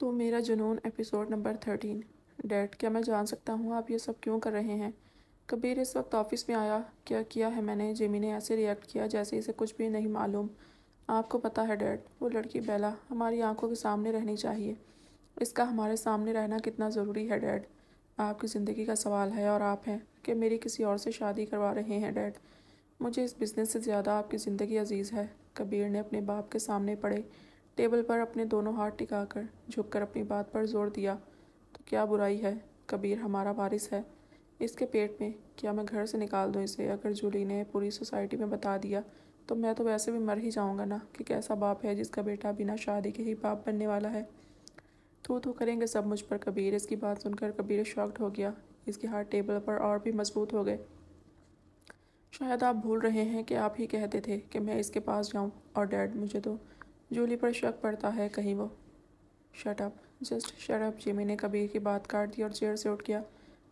तो मेरा जुनून एपिसोड नंबर थर्टीन डैड क्या मैं जान सकता हूँ आप ये सब क्यों कर रहे हैं कबीर इस वक्त ऑफिस में आया क्या किया है मैंने जेमी ने ऐसे रिएक्ट किया जैसे इसे कुछ भी नहीं मालूम आपको पता है डैड वो लड़की बेला हमारी आंखों के सामने रहनी चाहिए इसका हमारे सामने रहना कितना ज़रूरी है डैड आपकी ज़िंदगी का सवाल है और आप हैं कि मेरी किसी और से शादी करवा रहे हैं डैड मुझे इस बिज़नेस से ज़्यादा आपकी ज़िंदगी अजीज़ है कबीर ने अपने बाप के सामने पढ़े टेबल पर अपने दोनों हाथ टिकाकर झुककर अपनी बात पर जोर दिया तो क्या बुराई है कबीर हमारा वारिस है इसके पेट में क्या मैं घर से निकाल दूँ इसे अगर जूली ने पूरी सोसाइटी में बता दिया तो मैं तो वैसे भी मर ही जाऊँगा ना कि कैसा बाप है जिसका बेटा बिना शादी के ही बाप बनने वाला है तो तो करेंगे सब मुझ पर कबीर इसकी बात सुनकर कबीर शॉक्ड हो गया इसके हाथ टेबल पर और भी मजबूत हो गए शायद आप भूल रहे हैं कि आप ही कहते थे कि मैं इसके पास जाऊं और डैड मुझे तो जूली पर शक पड़ता है कहीं वो अप जस्ट अप जिमी ने कबीर की बात काट दी और चेयर से उठ गया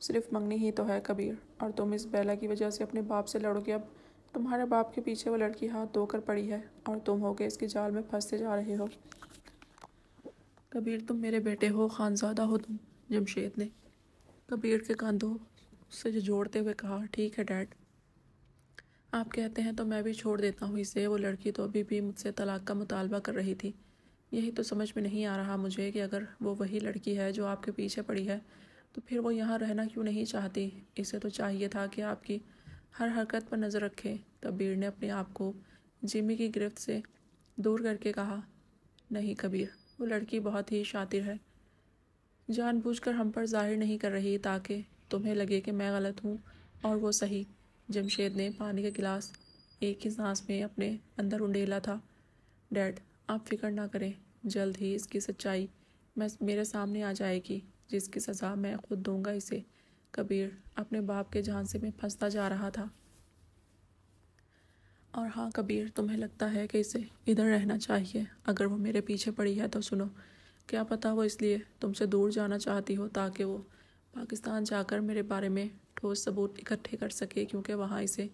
सिर्फ मंगनी ही तो है कबीर और तुम इस बेला की वजह से अपने बाप से लड़ोगे अब तुम्हारे बाप के पीछे वो लड़की हाथ धोकर पड़ी है और तुम होके इसके जाल में फंसते जा रहे हो कबीर तुम मेरे बेटे हो खानजादा हो तुम जमशेद ने कबीर के कंधों से जोड़ते हुए कहा ठीक है डैड आप कहते हैं तो मैं भी छोड़ देता हूँ इसे वो लड़की तो अभी भी मुझसे तलाक का मुतालबा कर रही थी यही तो समझ में नहीं आ रहा मुझे कि अगर वो वही लड़की है जो आपके पीछे पड़ी है तो फिर वो यहाँ रहना क्यों नहीं चाहती इसे तो चाहिए था कि आपकी हर हरकत पर नज़र रखे कबीर ने अपने आप को जिमी की गिरफ्त से दूर करके कहा नहीं कबीर वो लड़की बहुत ही शातिर है जानबूझकर हम पर जाहिर नहीं कर रही ताकि तुम्हें लगे कि मैं गलत हूँ और वो सही जमशेद ने पानी का गिलास एक ही सांस में अपने अंदर उंडेला था डैड आप फिक्र ना करें जल्द ही इसकी सच्चाई मैं मेरे सामने आ जाएगी जिसकी सज़ा मैं खुद दूंगा इसे कबीर अपने बाप के झांसे में फंसता जा रहा था और हाँ कबीर तुम्हें लगता है कि इसे इधर रहना चाहिए अगर वो मेरे पीछे पड़ी है तो सुनो क्या पता वो इसलिए तुमसे दूर जाना चाहती हो ताकि वो पाकिस्तान जाकर मेरे बारे में तो सबूत इकट्ठे कर सके क्योंकि वहाँ इसे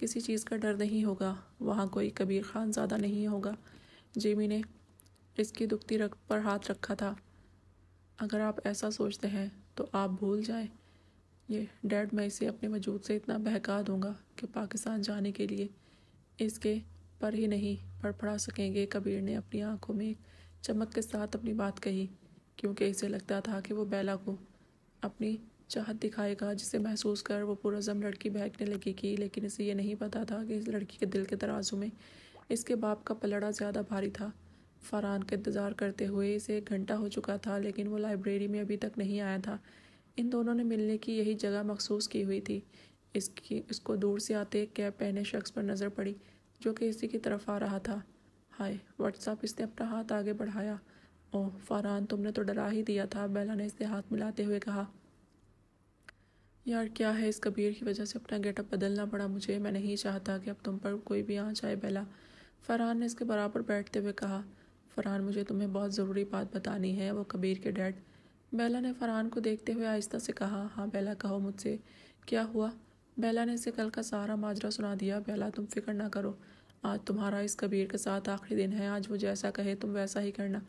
किसी चीज़ का डर नहीं होगा वहाँ कोई कबीर खान ज़्यादा नहीं होगा जेमी ने इसकी दुखती रख पर हाथ रखा था अगर आप ऐसा सोचते हैं तो आप भूल जाए ये डैड मैं इसे अपने वजूद से इतना बहका दूंगा कि पाकिस्तान जाने के लिए इसके पर ही नहीं पढ़ा सकेंगे कबीर ने अपनी आंखों में चमक के साथ अपनी बात कही क्योंकि इसे लगता था कि वो बेला को अपनी चाहत दिखाएगा जिसे महसूस कर वो पूरा जम लड़की बहकने की लेकिन इसे ये नहीं पता था कि इस लड़की के दिल के तराजू में इसके बाप का पलड़ा ज़्यादा भारी था फरहान का इंतज़ार करते हुए इसे एक घंटा हो चुका था लेकिन वो लाइब्रेरी में अभी तक नहीं आया था इन दोनों ने मिलने की यही जगह मखसूस की हुई थी इसकी इसको दूर से आते कैब पहने शख्स पर नज़र पड़ी जो कि इसी की तरफ आ रहा था हाय व्हाट्सअप इसने अपना हाथ आगे बढ़ाया ओह फरहान तुमने तो डरा ही दिया था बेला ने इसे हाथ मिलाते हुए कहा यार क्या है इस कबीर की वजह से अपना गेटअप बदलना पड़ा मुझे मैं नहीं चाहता कि अब तुम पर कोई भी आ जाए बेला फरहान ने इसके बराबर बैठते हुए कहा फरहान मुझे तुम्हें बहुत ज़रूरी बात बतानी है वो कबीर के डैड बेला ने फरहान को देखते हुए आहिस्ता से कहा हाँ बेला कहो मुझसे क्या हुआ बेला ने इसे कल का सारा माजरा सुना दिया बेला तुम फिक्र ना करो आज तुम्हारा इस कबीर के साथ आखिरी दिन है आज वो जैसा कहे तुम वैसा ही करना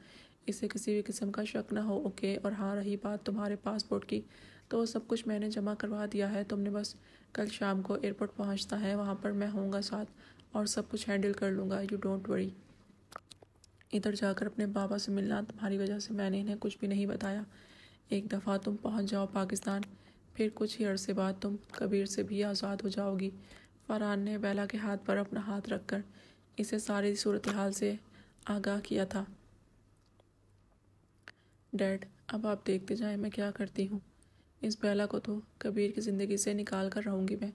इसे किसी भी किस्म का शक ना हो ओके और हाँ रही बात तुम्हारे पासपोर्ट की तो सब कुछ मैंने जमा करवा दिया है तुमने बस कल शाम को एयरपोर्ट पहुंचना है वहाँ पर मैं होऊंगा साथ और सब कुछ हैंडल कर लूँगा यू डोंट वरी इधर जाकर अपने बाबा से मिलना तुम्हारी वजह से मैंने इन्हें कुछ भी नहीं बताया एक दफ़ा तुम पहुँच जाओ पाकिस्तान फिर कुछ ही अरसे बाद तुम कबीर से भी आज़ाद हो जाओगी फरहान ने बेला के हाथ पर अपना हाथ रखकर इसे सारी सूरत हाल से आगाह किया था डैड अब आप देखते जाएं मैं क्या करती हूँ इस बेला को तो कबीर की ज़िंदगी से निकाल कर रहूँगी मैं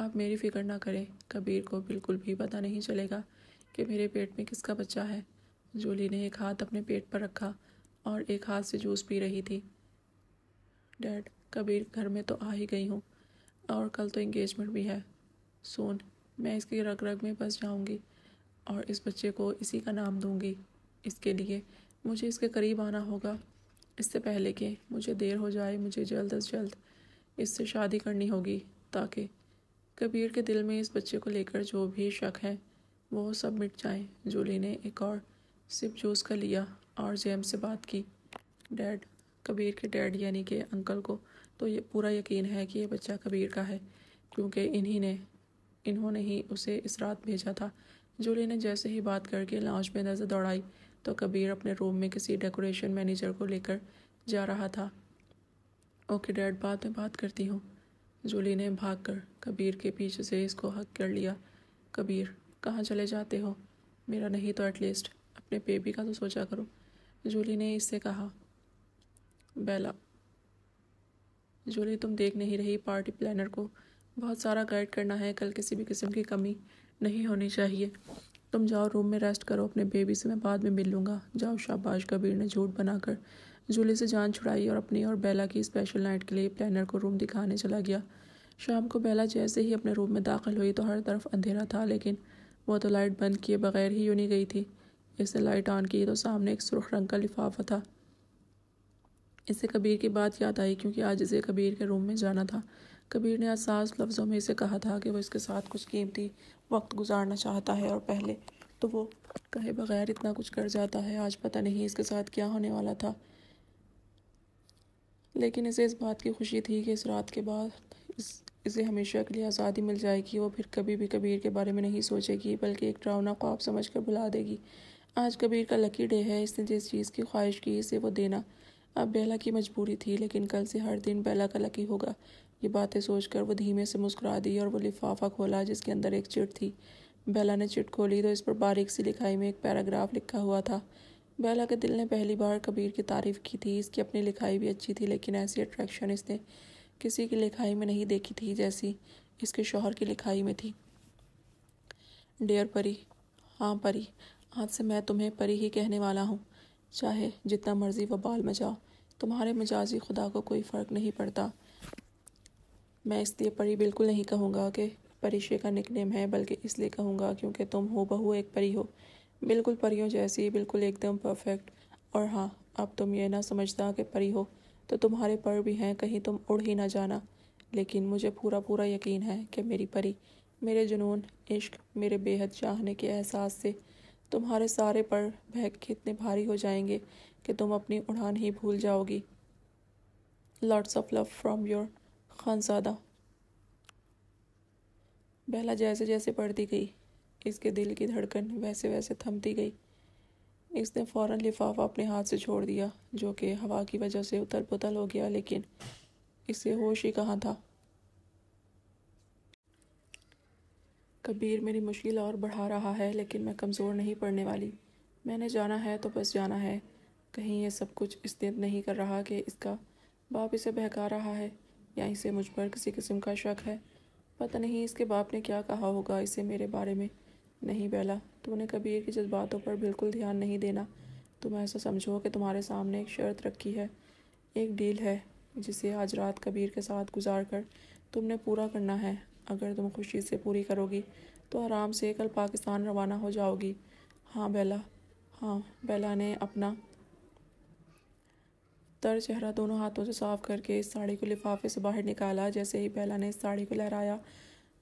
आप मेरी फ़िक्र ना करें कबीर को बिल्कुल भी पता नहीं चलेगा कि मेरे पेट में किसका बच्चा है जूली ने एक हाथ अपने पेट पर रखा और एक हाथ से जूस पी रही थी डैड कबीर घर में तो आ ही गई हूँ और कल तो इंगेजमेंट भी है सोन मैं इसकी रग रग में बस जाऊँगी और इस बच्चे को इसी का नाम दूँगी इसके लिए मुझे इसके करीब आना होगा इससे पहले कि मुझे देर हो जाए मुझे जल्द अज जल्द इससे शादी करनी होगी ताकि कबीर के दिल में इस बच्चे को लेकर जो भी शक है वो सब मिट जाए जूली ने एक और सिप जूस का लिया और जैम से बात की डैड कबीर के डैड यानी कि अंकल को तो ये पूरा यकीन है कि ये बच्चा कबीर का है क्योंकि इन्हीं ने इन्होंने ही उसे इस रात भेजा था जूली ने जैसे ही बात करके लाउंज में नज़र दौड़ाई तो कबीर अपने रूम में किसी डेकोरेशन मैनेजर को लेकर जा रहा था ओके डैड बाद में बात करती हूँ जूली ने भाग कर कबीर के पीछे से इसको हक कर लिया कबीर कहाँ चले जाते हो मेरा नहीं तो एटलीस्ट अपने बेबी का तो सोचा करो जूली ने इससे कहा बेला जूली तुम देख नहीं रही पार्टी प्लानर को बहुत सारा गाइड करना है कल किसी भी किस्म की कमी नहीं होनी चाहिए तुम जाओ रूम में रेस्ट करो अपने बेबी से मैं बाद में मिल लूँगा जाओ शाबाश कबीर ने झूठ बनाकर जूली से जान छुड़ाई और अपनी और बेला की स्पेशल नाइट के लिए प्लानर को रूम दिखाने चला गया शाम को बेला जैसे ही अपने रूम में दाखिल हुई तो हर तरफ अंधेरा था लेकिन वह तो लाइट बंद किए बगैर ही नहीं गई थी इसने लाइट ऑन की तो सामने एक सुरख रंग का लिफाफा था इसे कबीर की बात याद आई क्योंकि आज इसे कबीर के रूम में जाना था कबीर ने आसाज लफ्ज़ों में इसे कहा था कि वह इसके साथ कुछ कीमती वक्त गुजारना चाहता है और पहले तो वो कहे बगैर इतना कुछ कर जाता है आज पता नहीं इसके साथ क्या होने वाला था लेकिन इसे इस बात की खुशी थी कि इस रात के बाद इस इसे हमेशा के लिए आज़ादी मिल जाएगी वो फिर कभी भी कबीर के बारे में नहीं सोचेगी बल्कि एक ड्रावना ख्वाब समझ कर बुला देगी आज कबीर का लकी डे है इसने जिस चीज़ की ख्वाहिश की इसे वो देना अब बेला की मजबूरी थी लेकिन कल से हर दिन बेला का लकी होगा ये बातें सोचकर वो धीमे से मुस्कुरा दी और वो लिफाफा खोला जिसके अंदर एक चिट थी बेला ने चिट खोली तो इस पर बारीक सी लिखाई में एक पैराग्राफ लिखा हुआ था बेला के दिल ने पहली बार कबीर की तारीफ की थी इसकी अपनी लिखाई भी अच्छी थी लेकिन ऐसी अट्रैक्शन इसने किसी की लिखाई में नहीं देखी थी जैसी इसके शोहर की लिखाई में थी डेयर परी हाँ परी आज से मैं तुम्हें परी ही कहने वाला हूँ चाहे जितना मर्जी वबाल में जाओ तुम्हारे मिजाजी खुदा को कोई फ़र्क नहीं पड़ता मैं इसलिए परी बिल्कुल नहीं कहूँगा कि परिशे का निकनेम है बल्कि इसलिए कहूँगा क्योंकि तुम हो बहू एक परी हो बिल्कुल परियों जैसी बिल्कुल एकदम परफेक्ट और हाँ अब तुम ये ना समझता कि परी हो तो तुम्हारे पर भी हैं कहीं तुम उड़ ही ना जाना लेकिन मुझे पूरा पूरा यकीन है कि मेरी परी मेरे जुनून इश्क मेरे बेहद चाहने के एहसास से तुम्हारे सारे पर बहक कितने भारी हो जाएंगे कि तुम अपनी उड़ान ही भूल जाओगी lots of love from your Khanzada Bela जैसे जैसे पढ़ती गई इसके दिल की धड़कन वैसे वैसे थमती गई इसने फौरन लिफाफा अपने हाथ से छोड़ दिया जो कि हवा की वजह से उतल पुतल हो गया लेकिन इसे होश ही कहाँ था कबीर मेरी मुश्किल और बढ़ा रहा है लेकिन मैं कमज़ोर नहीं पड़ने वाली मैंने जाना है तो बस जाना है कहीं ये सब कुछ इसने नहीं कर रहा कि इसका बाप इसे बहका रहा है या इसे मुझ पर किसी किस्म का शक है पता नहीं इसके बाप ने क्या कहा होगा इसे मेरे बारे में नहीं बेला तूने कबीर के जज्बातों पर बिल्कुल ध्यान नहीं देना तुम ऐसा समझो कि तुम्हारे सामने एक शर्त रखी है एक डील है जिसे आज रात कबीर के साथ गुजार कर तुमने पूरा करना है अगर तुम खुशी से पूरी करोगी तो आराम से कल पाकिस्तान रवाना हो जाओगी हाँ बेला हाँ बेला ने अपना तर चेहरा दोनों हाथों से साफ करके इस साड़ी को लिफाफे से बाहर निकाला जैसे ही पहला ने इस साड़ी को लहराया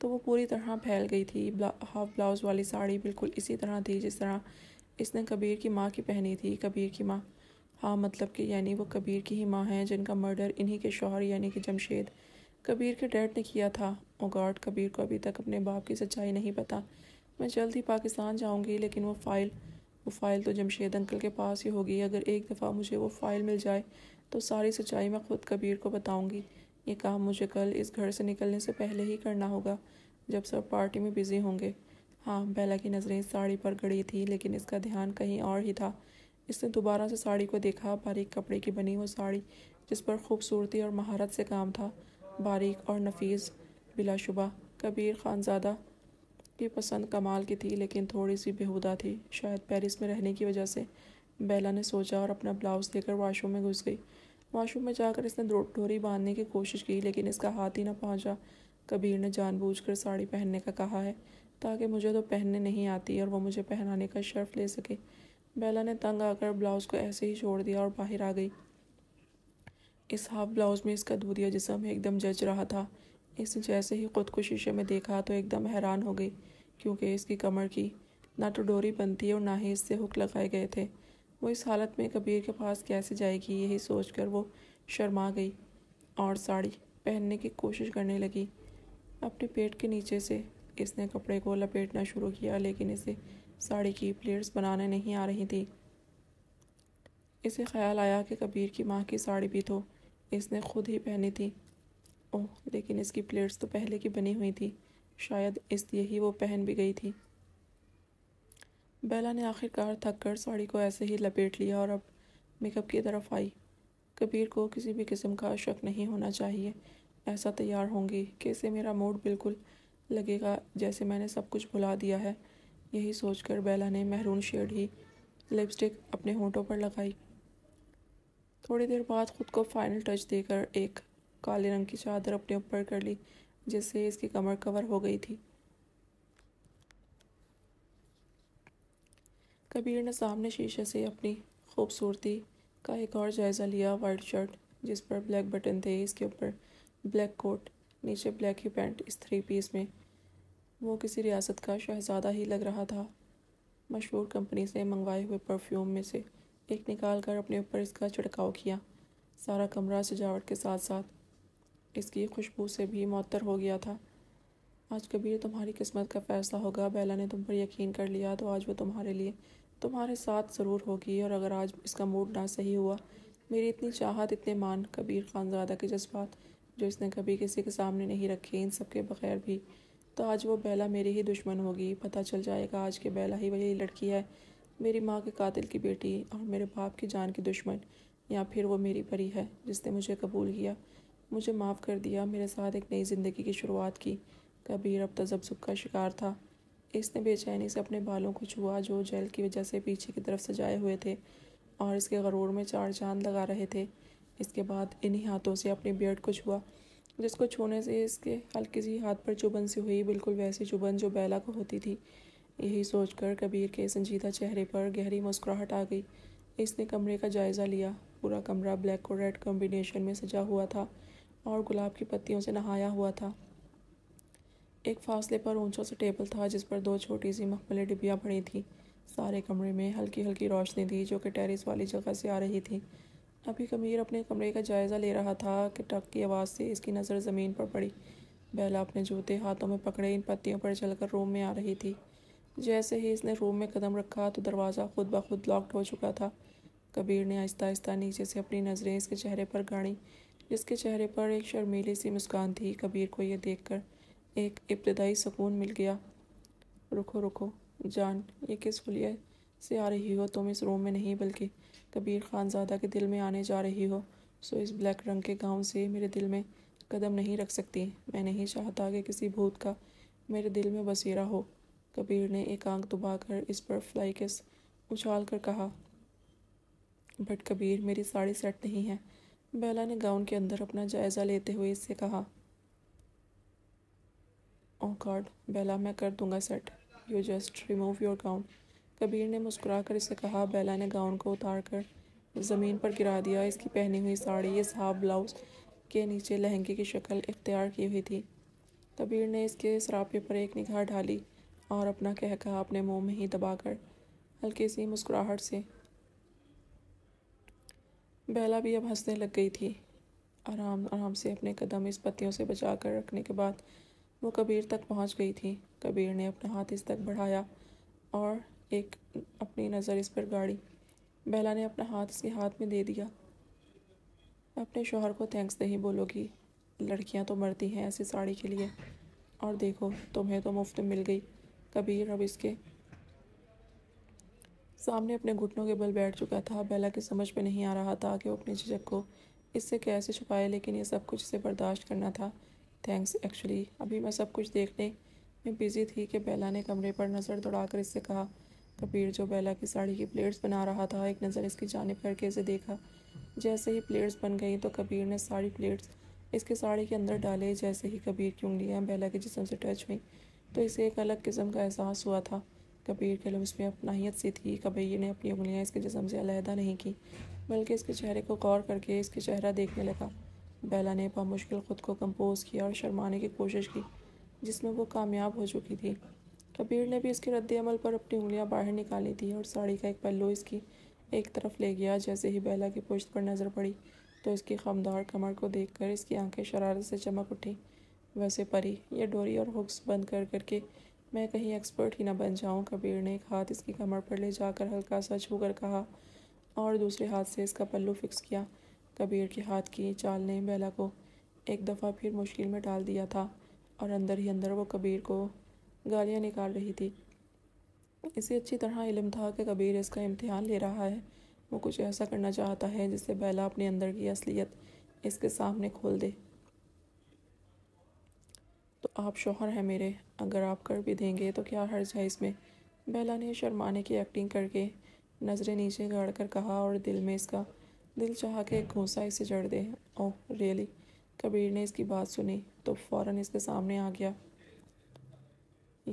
तो वो पूरी तरह फैल गई थी ब्ला, हाफ ब्लाउज़ वाली साड़ी बिल्कुल इसी तरह थी जिस तरह इसने कबीर की माँ की पहनी थी कबीर की माँ हाँ मतलब कि यानी वो कबीर की ही माँ हैं जिनका मर्डर इन्हीं के शोहर यानी कि जमशेद कबीर के डैड ने किया था ओ गॉड कबीर को अभी तक अपने बाप की सच्चाई नहीं पता मैं जल्द ही पाकिस्तान जाऊँगी लेकिन वो फ़ाइल वो फ़ाइल तो जमशेद अंकल के पास ही होगी अगर एक दफ़ा मुझे वो फ़ाइल मिल जाए तो सारी सच्चाई मैं खुद कबीर को बताऊंगी ये काम मुझे कल इस घर से निकलने से पहले ही करना होगा जब सब पार्टी में बिज़ी होंगे हाँ बेला की नज़रें साड़ी पर गड़ी थी लेकिन इसका ध्यान कहीं और ही था इसने दोबारा से साड़ी को देखा बारीक कपड़े की बनी वो साड़ी जिस पर खूबसूरती और महारत से काम था बारीक और नफीस बिलाशुबा कबीर खानजादा सबकी पसंद कमाल की थी लेकिन थोड़ी सी बेहुदा थी शायद पेरिस में रहने की वजह से बेला ने सोचा और अपना ब्लाउज़ लेकर वाशरूम में घुस गई वाशरूम में जाकर इसने डोरी बांधने की कोशिश की लेकिन इसका हाथ ही ना पहुंचा कबीर ने जानबूझकर साड़ी पहनने का कहा है ताकि मुझे तो पहनने नहीं आती और वो मुझे पहनाने का शर्फ ले सके बेला ने तंग आकर ब्लाउज़ को ऐसे ही छोड़ दिया और बाहर आ गई इस हाफ ब्लाउज़ में इसका दूधिया जिसम एकदम जज रहा था इस जैसे ही खुद को शीशे में देखा तो एकदम हैरान हो गई क्योंकि इसकी कमर की ना तो डोरी बनती है और ना ही इससे हुक लगाए गए थे वो इस हालत में कबीर के पास कैसे जाएगी यही सोचकर वो शर्मा गई और साड़ी पहनने की कोशिश करने लगी अपने पेट के नीचे से इसने कपड़े को लपेटना शुरू किया लेकिन इसे साड़ी की प्लेट्स बनाने नहीं आ रही थी इसे ख्याल आया कि कबीर की माँ की साड़ी भी तो इसने खुद ही पहनी थी ओह लेकिन इसकी प्लेट्स तो पहले की बनी हुई थी शायद इसलिए ही वो पहन भी गई थी बेला ने आखिरकार थक कर साड़ी को ऐसे ही लपेट लिया और अब मेकअप की तरफ आई कबीर को किसी भी किस्म का शक नहीं होना चाहिए ऐसा तैयार होंगी कैसे मेरा मूड बिल्कुल लगेगा जैसे मैंने सब कुछ भुला दिया है यही सोचकर बेला ने महरून शेड ही लिपस्टिक अपने होंठों पर लगाई थोड़ी देर बाद खुद को फाइनल टच देकर एक काले रंग की चादर अपने ऊपर कर ली जिससे इसकी कमर कवर हो गई थी कबीर ने सामने शीशे से अपनी खूबसूरती का एक और जायज़ा लिया वाइट शर्ट जिस पर ब्लैक बटन थे इसके ऊपर ब्लैक कोट नीचे ब्लैक ही पैंट इस थ्री पीस में वो किसी रियासत का शहजादा ही लग रहा था मशहूर कंपनी से मंगवाए हुए परफ्यूम में से एक निकाल कर अपने ऊपर इसका छिड़काव किया सारा कमरा सजावट के साथ साथ इसकी खुशबू से भी मअतर हो गया था आज कभी तुम्हारी किस्मत का फैसला होगा बेला ने तुम पर यकीन कर लिया तो आज वो तुम्हारे लिए तुम्हारे साथ ज़रूर होगी और अगर आज इसका मूड ना सही हुआ मेरी इतनी चाहत इतने मान कबीर खानजादा के जज्बात जो इसने कभी किसी के सामने नहीं रखे इन सब के बगैर भी तो आज वो बेला मेरी ही दुश्मन होगी पता चल जाएगा आज के बेला ही वही लड़की है मेरी माँ के कातिल की बेटी और मेरे बाप की जान की दुश्मन या फिर वो मेरी परी है जिसने मुझे कबूल किया मुझे माफ़ कर दिया मेरे साथ एक नई ज़िंदगी की शुरुआत की कबीर अब तजब्जुब का शिकार था इसने बेचैनी से अपने बालों को छुआ जो जेल की वजह से पीछे की तरफ सजाए हुए थे और इसके गरूर में चार चांद लगा रहे थे इसके बाद इन्हीं हाथों से अपने बियर्ड को छुआ जिसको छूने से इसके हल्की सी हाथ पर चुबन सी हुई बिल्कुल वैसी चुबन जो बैला को होती थी यही सोचकर कबीर के संजीदा चेहरे पर गहरी मुस्कुराहट आ गई इसने कमरे का जायज़ा लिया पूरा कमरा ब्लैक और रेड कॉम्बिनेशन में सजा हुआ था और गुलाब की पत्तियों से नहाया हुआ था एक फासले पर ऊंचा से टेबल था जिस पर दो छोटी सी मखमली डिबियाँ पड़ी थी सारे कमरे में हल्की हल्की रोशनी थी जो कि टेरिस वाली जगह से आ रही थी अभी कमीर अपने कमरे का जायज़ा ले रहा था कि टक की आवाज़ से इसकी नज़र ज़मीन पर पड़ी बेला अपने जूते हाथों में पकड़े इन पत्तियों पर चलकर रूम में आ रही थी जैसे ही इसने रूम में कदम रखा तो दरवाज़ा खुद ब खुद लॉक्ड हो चुका था कबीर ने आहिस्ता आहिस्ता नीचे से अपनी नज़रें इसके चेहरे पर गाड़ी जिसके चेहरे पर एक शर्मीली सी मुस्कान थी कबीर को यह देखकर एक इब्तदाई सुकून मिल गया रुको रुको जान ये किस फुलिया से आ रही हो तुम इस रूम में नहीं बल्कि कबीर खानजादा के दिल में आने जा रही हो सो इस ब्लैक रंग के गाँव से मेरे दिल में कदम नहीं रख सकती मैं नहीं चाहता कि किसी भूत का मेरे दिल में बसेरा हो कबीर ने एक आंख दुबाकर इस पर फ्लाई किस उछाल कर कहा बट कबीर मेरी साड़ी सेट नहीं है बेला ने गाउन के अंदर अपना जायज़ा लेते हुए इससे कहा ओ गॉड बेला मैं कर दूंगा set you just remove your gown Kabir ने मुस्कुरा कर इसे कहा बेला ने गाउन को उतार कर ज़मीन पर गिरा दिया इसकी पहनी हुई साड़ी इस हाफ ब्लाउज के नीचे लहंगे की शक्ल इख्तियार की हुई थी कबीर ने इसके सरापे पर एक निगाह डाली और अपना कह कहा अपने मुंह में ही दबाकर हल्की सी मुस्कुराहट से बेला भी अब हंसने लग गई थी आराम आराम से अपने कदम इस पत्तियों से बचा कर रखने के बाद वो कबीर तक पहुंच गई थी कबीर ने अपना हाथ इस तक बढ़ाया और एक अपनी नज़र इस पर गाड़ी बेला ने अपना हाथ इसके हाथ में दे दिया अपने शोहर को थैंक्स नहीं बोलोगी लड़कियां तो मरती हैं ऐसी साड़ी के लिए और देखो तुम्हें तो मुफ्त मिल गई कबीर अब इसके सामने अपने घुटनों के बल बैठ चुका था बेला की समझ में नहीं आ रहा था कि वो अपनी झिझक को इससे कैसे छुपाए लेकिन ये सब कुछ इसे बर्दाश्त करना था थैंक्स एक्चुअली अभी मैं सब कुछ देखने में बिजी थी कि बेला ने कमरे पर नज़र दौड़ाकर इससे कहा कबीर जो बेला की साड़ी की प्लेट्स बना रहा था एक नज़र इसकी जानब करके इसे देखा जैसे ही प्लेट्स बन गई तो कबीर ने साड़ी प्लेट्स इसके साड़ी के अंदर डाले जैसे ही कबीर की उंगलियाँ बेला के जिसम से टच हुई तो इसे एक अलग किस्म का एहसास हुआ था कबीर के लफ्ज़ में अपनाहियत सी थी कबीर ने अपनी उंगलियाँ इसके जिसम से अलहदा नहीं की बल्कि इसके चेहरे को गौर करके इसके चेहरा देखने लगा बेला ने बामुश्किल ख़ुद को कंपोज किया और शर्माने की कोशिश की जिसमें वो कामयाब हो चुकी थी कबीर ने भी इसके रद्दमल पर अपनी उंगलियाँ बाहर निकाली थी और साड़ी का एक पल्लू इसकी एक तरफ ले गया जैसे ही बेला की पुश्त पर नज़र पड़ी तो इसकी खमदार कमर को देखकर इसकी आंखें शरारत से चमक उठी वैसे परी यह डोरी और हुक्स बंद कर करके मैं कहीं एक्सपर्ट ही ना बन जाऊं कबीर ने एक हाथ इसकी कमर पर ले जाकर हल्का सा छू कर कहा और दूसरे हाथ से इसका पल्लू फिक्स किया कबीर के हाथ की चाल ने बेला को एक दफ़ा फिर मुश्किल में डाल दिया था और अंदर ही अंदर वो कबीर को गालियाँ निकाल रही थी इसे अच्छी तरह इलम था कि कबीर इसका इम्तहान ले रहा है वो कुछ ऐसा करना चाहता है जिससे बेला अपने अंदर की असलियत इसके सामने खोल दे आप शोहर हैं मेरे अगर आप कर भी देंगे तो क्या हर्ज है इसमें बेला ने शर्माने की एक्टिंग करके नज़रें नीचे गाड़ कर कहा और दिल में इसका दिल चाह के एक घोंसा इसे जड़ दे ओह रियली कबीर ने इसकी बात सुनी तो फ़ौर इसके सामने आ गया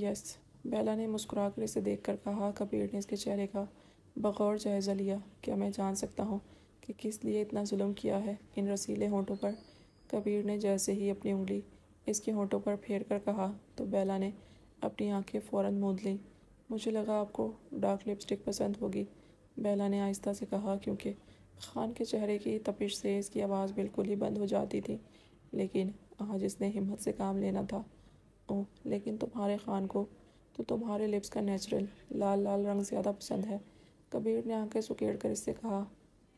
यस बेला ने मुस्कुरा कर इसे देख कर कहा कबीर ने इसके चेहरे का बगौर जायज़ा लिया क्या मैं जान सकता हूँ कि किस लिए इतना जुल्म किया है इन रसीले होंठों पर कबीर ने जैसे ही अपनी उंगली इसके होठों पर फेर कर कहा तो बेला ने अपनी आंखें फ़ौरन मूंद लीं मुझे लगा आपको डार्क लिपस्टिक पसंद होगी बेला ने आहिस्ता से कहा क्योंकि खान के चेहरे की तपिश से इसकी आवाज़ बिल्कुल ही बंद हो जाती थी लेकिन आज इसने हिम्मत से काम लेना था ओह लेकिन तुम्हारे खान को तो तुम्हारे लिप्स का नेचुरल लाल लाल रंग ज़्यादा पसंद है कबीर ने आंखें सुकेड़ कर इससे कहा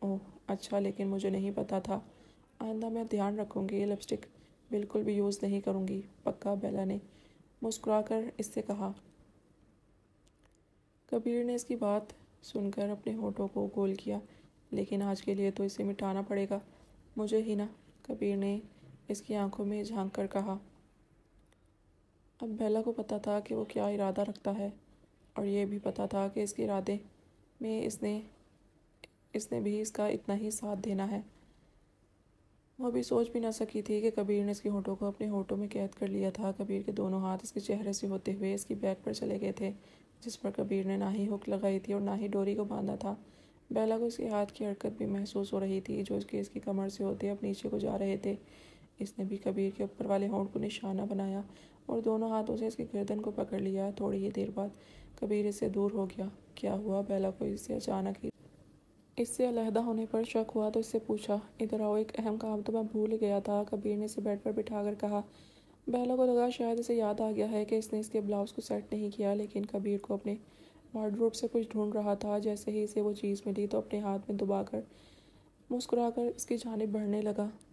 ओह अच्छा लेकिन मुझे नहीं पता था आइंदा मैं ध्यान रखूँगी ये लिपस्टिक बिल्कुल भी यूज़ नहीं करूँगी पक्का बेला ने मुस्कुरा कर इससे कहा कबीर ने इसकी बात सुनकर अपने होठों को गोल किया लेकिन आज के लिए तो इसे मिटाना पड़ेगा मुझे ही ना कबीर ने इसकी आंखों में झांक कर कहा अब बेला को पता था कि वो क्या इरादा रखता है और ये भी पता था कि इसके इरादे में इसने इसने भी इसका इतना ही साथ देना है वो अभी सोच भी ना सकी थी कि कबीर ने इसके होठों को अपने होठों में कैद कर लिया था कबीर के दोनों हाथ इसके चेहरे से होते हुए इसकी बैग पर चले गए थे जिस पर कबीर ने ना ही हुक लगाई थी और ना ही डोरी को बांधा था बेला को इसके हाथ की हरकत भी महसूस हो रही थी जो इसके इसकी कमर से होते अब नीचे को जा रहे थे इसने भी कबीर के ऊपर वाले होंठ को निशाना बनाया और दोनों हाथों से इसके गर्दन को पकड़ लिया थोड़ी ही देर बाद कबीर इससे दूर हो गया क्या हुआ बेला को इससे अचानक ही इससे अलहदा होने पर शक हुआ तो इससे पूछा इधर आओ एक अहम काम तो मैं भूल गया था कबीर ने इसे बेड पर बिठा कर कहा बहलों को लगा शायद इसे याद आ गया है कि इसने इसके ब्लाउज़ को सेट नहीं किया लेकिन कबीर को अपने वार्डरोब से कुछ ढूंढ रहा था जैसे ही इसे वो चीज़ मिली तो अपने हाथ में मुस्कुरा मुस्कुराकर इसकी जानब बढ़ने लगा